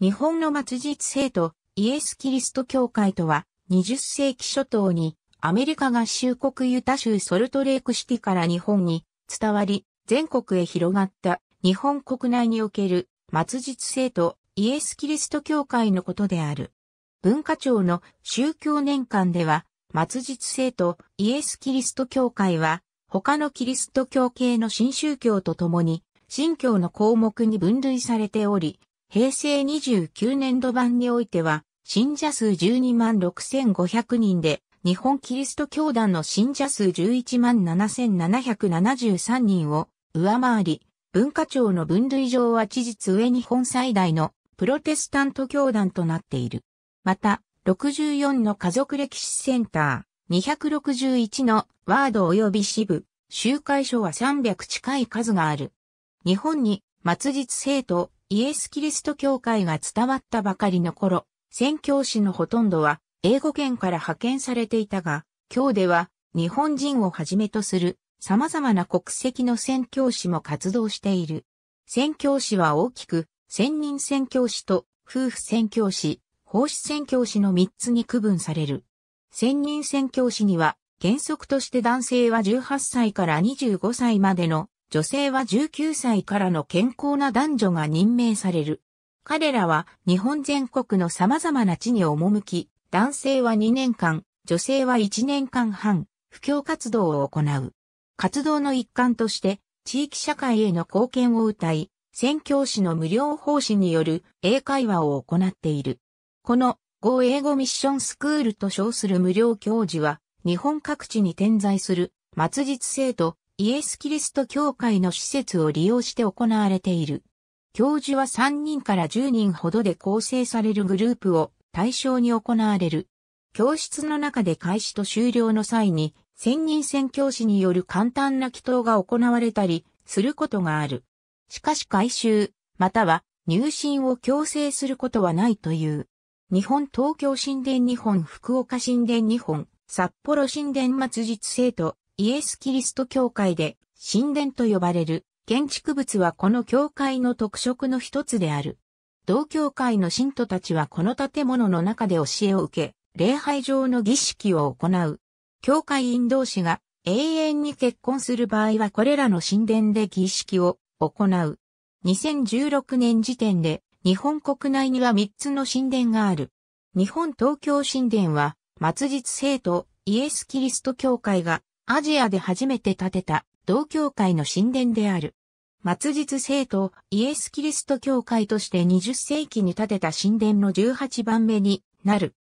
日本の末日生徒、イエス・キリスト教会とは、20世紀初頭に、アメリカ合衆国ユタ州ソルトレークシティから日本に伝わり、全国へ広がった日本国内における末日生徒、イエス・キリスト教会のことである。文化庁の宗教年間では、末日生徒、イエス・キリスト教会は、他のキリスト教系の新宗教とともに、新教の項目に分類されており、平成29年度版においては、信者数12万6500人で、日本キリスト教団の信者数11万7773人を上回り、文化庁の分類上は事実上日本最大のプロテスタント教団となっている。また、64の家族歴史センター、261のワード及び支部、集会所は300近い数がある。日本に、末日生徒、イエス・キリスト教会が伝わったばかりの頃、宣教師のほとんどは英語圏から派遣されていたが、今日では日本人をはじめとする様々な国籍の宣教師も活動している。宣教師は大きく、専任宣教師と夫婦宣教師、奉仕宣教師の3つに区分される。専任宣教師には原則として男性は18歳から25歳までの女性は19歳からの健康な男女が任命される。彼らは日本全国の様々な地に赴き、男性は2年間、女性は1年間半、布教活動を行う。活動の一環として、地域社会への貢献を謳い、宣教師の無料奉仕による英会話を行っている。この、語英語ミッションスクールと称する無料教授は、日本各地に点在する、末日生徒、イエス・キリスト教会の施設を利用して行われている。教授は3人から10人ほどで構成されるグループを対象に行われる。教室の中で開始と終了の際に、専任宣教師による簡単な祈祷が行われたりすることがある。しかし改修、または入信を強制することはないという。日本東京神殿日本福岡神殿日本札幌神殿末日生徒イエス・キリスト教会で神殿と呼ばれる建築物はこの教会の特色の一つである。同教会の信徒たちはこの建物の中で教えを受け、礼拝上の儀式を行う。教会員同士が永遠に結婚する場合はこれらの神殿で儀式を行う。2016年時点で日本国内には3つの神殿がある。日本東京神殿は、末日聖徒イエス・キリスト教会がアジアで初めて建てた同教会の神殿である。末日聖徒イエス・キリスト教会として20世紀に建てた神殿の18番目になる。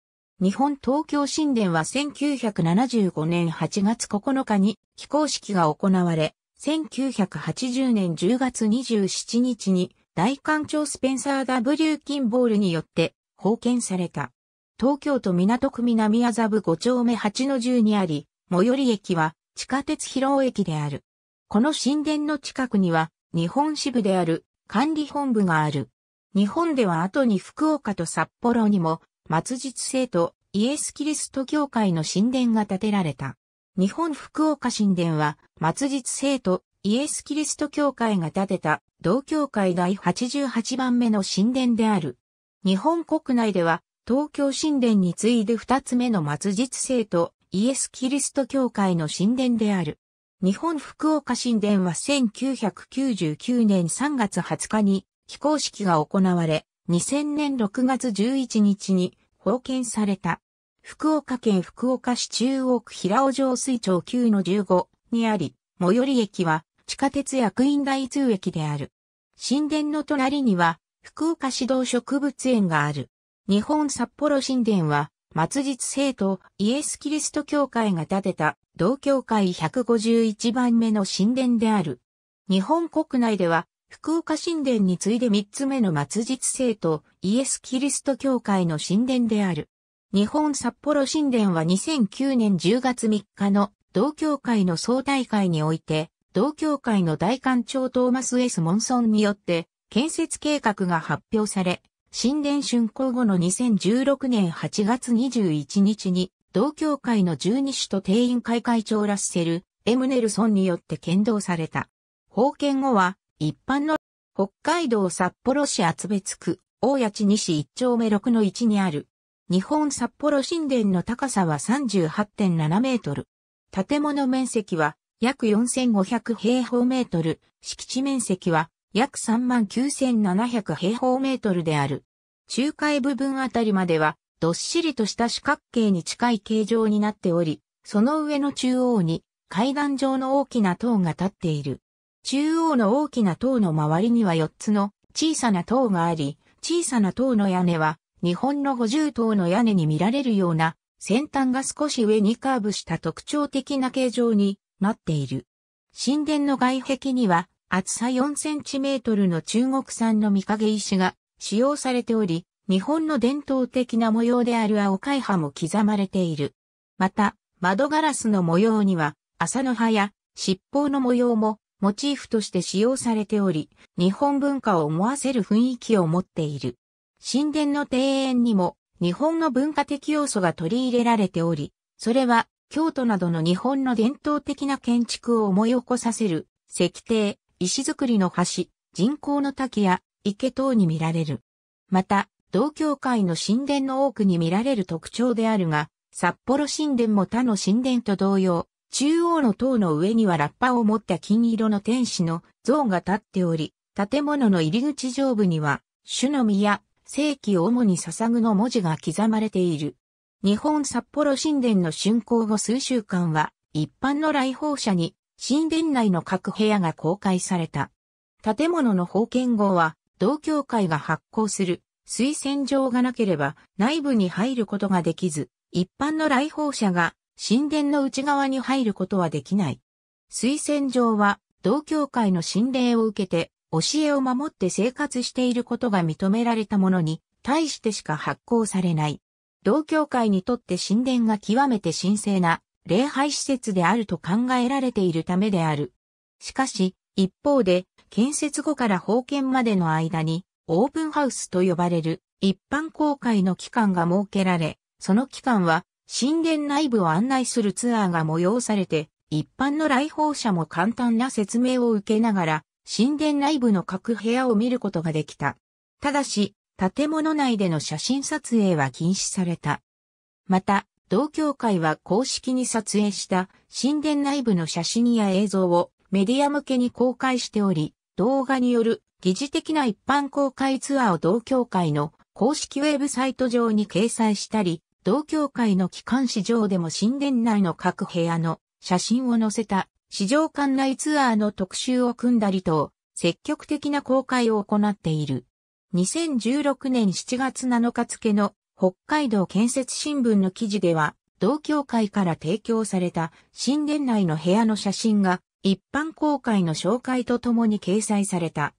日本東京神殿は1975年8月9日に起工式が行われ、1980年10月27日に大官庁スペンサーダブリュー・キンボールによって封建された。東京都港区南麻布5丁目8の10にあり、最寄り駅は地下鉄広尾駅である。この神殿の近くには日本支部である管理本部がある。日本では後に福岡と札幌にも末日生とイエス・キリスト教会の神殿が建てられた。日本福岡神殿は末日生とイエス・キリスト教会が建てた同教会第88番目の神殿である。日本国内では東京神殿に次いで2つ目の末日生とイエス・キリスト教会の神殿である。日本福岡神殿は1999年3月20日に非公式が行われ、2000年6月11日に封建された。福岡県福岡市中央区平尾城水町9 15にあり、最寄り駅は地下鉄役員台通駅である。神殿の隣には福岡市道植物園がある。日本札幌神殿は末日聖徒イエス・キリスト教会が建てた同教会151番目の神殿である。日本国内では福岡神殿に次いで3つ目の末日聖徒イエス・キリスト教会の神殿である。日本札幌神殿は2009年10月3日の同教会の総大会において、同教会の大官長トーマス・エス・モンソンによって建設計画が発表され、神殿竣工後の2016年8月21日に、同協会の十二首都定員会会長ラッセル、エムネルソンによって剣道された。封建後は、一般の北海道札幌市厚別区、大谷地西一丁目6の1にある。日本札幌神殿の高さは38.7メートル。建物面積は約4500平方メートル、敷地面積は約39,700平方メートルである。中海部分あたりまでは、どっしりとした四角形に近い形状になっており、その上の中央に階段状の大きな塔が立っている。中央の大きな塔の周りには4つの小さな塔があり、小さな塔の屋根は日本の50塔の屋根に見られるような先端が少し上にカーブした特徴的な形状になっている。神殿の外壁には厚さ4センチメートルの中国産の御影石が使用されており、日本の伝統的な模様である青海派も刻まれている。また、窓ガラスの模様には、朝の葉や尻尾の模様もモチーフとして使用されており、日本文化を思わせる雰囲気を持っている。神殿の庭園にも日本の文化的要素が取り入れられており、それは京都などの日本の伝統的な建築を思い起こさせる石庭、石造りの橋、人工の滝や池等に見られる。また、同教会の神殿の多くに見られる特徴であるが、札幌神殿も他の神殿と同様、中央の塔の上にはラッパを持った金色の天使の像が立っており、建物の入り口上部には、主の実や正規を主に捧ぐの文字が刻まれている。日本札幌神殿の竣工後数週間は、一般の来訪者に神殿内の各部屋が公開された。建物の封建号は、同協会が発行する推薦状がなければ内部に入ることができず、一般の来訪者が神殿の内側に入ることはできない。推薦状は、同協会の神霊を受けて、教えを守って生活していることが認められたものに、対してしか発行されない。同協会にとって神殿が極めて神聖な礼拝施設であると考えられているためである。しかし、一方で、建設後から封建までの間に、オープンハウスと呼ばれる一般公開の期間が設けられ、その期間は神殿内部を案内するツアーが催されて、一般の来訪者も簡単な説明を受けながら、神殿内部の各部屋を見ることができた。ただし、建物内での写真撮影は禁止された。また、同協会は公式に撮影した神殿内部の写真や映像をメディア向けに公開しており、動画による疑似的な一般公開ツアーを同協会の公式ウェブサイト上に掲載したり、同協会の機関市場でも神殿内の各部屋の写真を載せた市場館内ツアーの特集を組んだりと、積極的な公開を行っている。2016年7月7日付の北海道建設新聞の記事では、同協会から提供された神殿内の部屋の写真が一般公開の紹介とともに掲載された。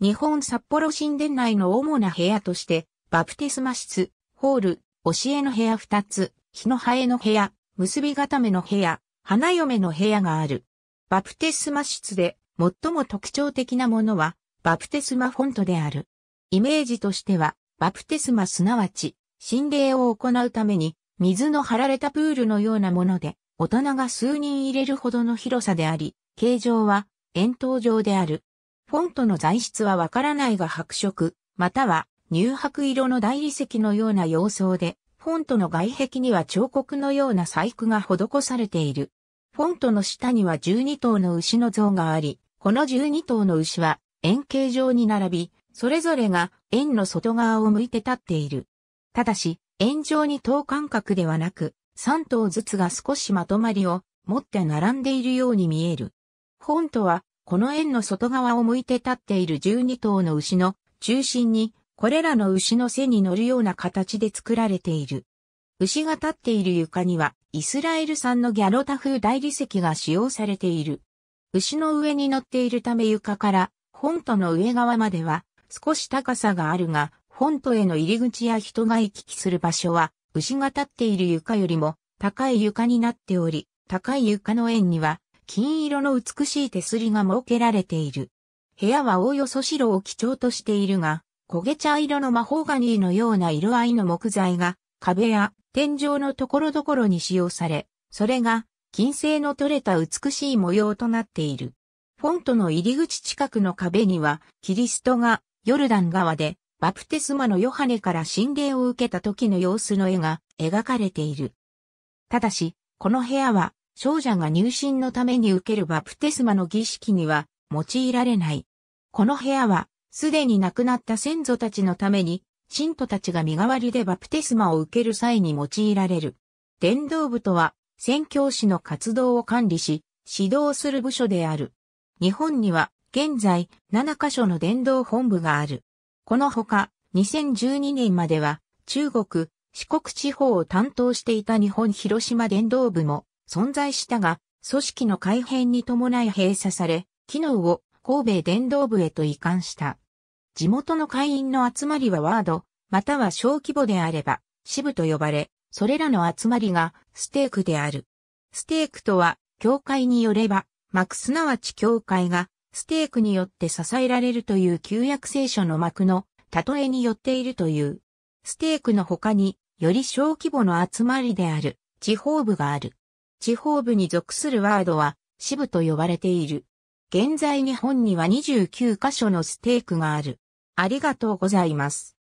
日本札幌神殿内の主な部屋として、バプテスマ室、ホール、教えの部屋2つ、日の生えの部屋、結び固めの部屋、花嫁の部屋がある。バプテスマ室で最も特徴的なものは、バプテスマフォントである。イメージとしては、バプテスマすなわち、心霊を行うために、水の張られたプールのようなもので、大人が数人入れるほどの広さであり、形状は円筒状である。フォントの材質はわからないが白色、または乳白色の大理石のような様相で、フォントの外壁には彫刻のような細工が施されている。フォントの下には12頭の牛の像があり、この12頭の牛は円形状に並び、それぞれが円の外側を向いて立っている。ただし、円状に等間隔ではなく、3頭ずつが少しまとまりを持って並んでいるように見える。本とは、この円の外側を向いて立っている12頭の牛の中心に、これらの牛の背に乗るような形で作られている。牛が立っている床には、イスラエル産のギャロタ風大理石が使用されている。牛の上に乗っているため床から、本との上側までは、少し高さがあるが、フォントへの入り口や人が行き来する場所は、牛が立っている床よりも高い床になっており、高い床の円には金色の美しい手すりが設けられている。部屋はおおよそ白を基調としているが、焦げ茶色の魔法ガニーのような色合いの木材が壁や天井のところどころに使用され、それが金星の取れた美しい模様となっている。フォントの入り口近くの壁には、キリストがヨルダン川でバプテスマのヨハネから神霊を受けた時の様子の絵が描かれている。ただし、この部屋は少女が入信のために受けるバプテスマの儀式には用いられない。この部屋はすでに亡くなった先祖たちのために信徒たちが身代わりでバプテスマを受ける際に用いられる。伝道部とは宣教師の活動を管理し、指導する部署である。日本には現在7カ所の伝道本部がある。このほか、2012年までは、中国、四国地方を担当していた日本広島電動部も存在したが、組織の改変に伴い閉鎖され、機能を神戸電動部へと移管した。地元の会員の集まりはワード、または小規模であれば、支部と呼ばれ、それらの集まりがステークである。ステークとは、教会によれば、幕すなわち教会がステークによって支えられるという旧約聖書の幕の例えによっているという。ステークの他により小規模の集まりである地方部がある。地方部に属するワードは支部と呼ばれている。現在日本には29カ所のステークがある。ありがとうございます。